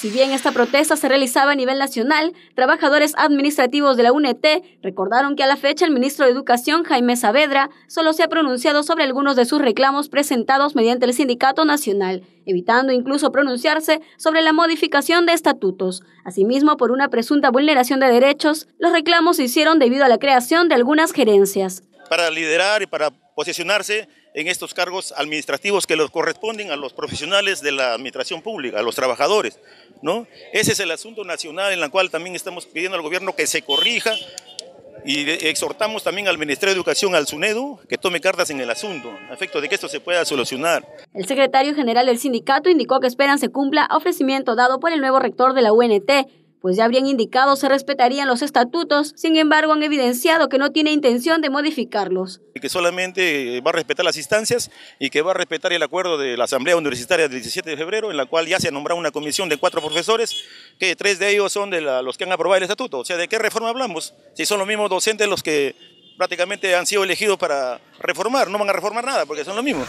Si bien esta protesta se realizaba a nivel nacional, trabajadores administrativos de la UNET recordaron que a la fecha el ministro de Educación, Jaime Saavedra, solo se ha pronunciado sobre algunos de sus reclamos presentados mediante el Sindicato Nacional, evitando incluso pronunciarse sobre la modificación de estatutos. Asimismo, por una presunta vulneración de derechos, los reclamos se hicieron debido a la creación de algunas gerencias. Para liderar y para posicionarse en estos cargos administrativos que les corresponden a los profesionales de la administración pública, a los trabajadores. ¿no? Ese es el asunto nacional en el cual también estamos pidiendo al gobierno que se corrija y exhortamos también al Ministerio de Educación, al SUNEDU, que tome cartas en el asunto, a efecto de que esto se pueda solucionar. El secretario general del sindicato indicó que esperan se cumpla ofrecimiento dado por el nuevo rector de la UNT, pues ya habrían indicado se respetarían los estatutos, sin embargo han evidenciado que no tiene intención de modificarlos. Que solamente eh, va a respetar las instancias y que va a respetar el acuerdo de la Asamblea Universitaria del 17 de febrero, en la cual ya se ha nombrado una comisión de cuatro profesores, que tres de ellos son de los que han aprobado el estatuto. O sea, ¿de qué reforma hablamos? Si son los mismos docentes los que prácticamente han sido elegidos para reformar, no van a reformar nada porque son los mismos.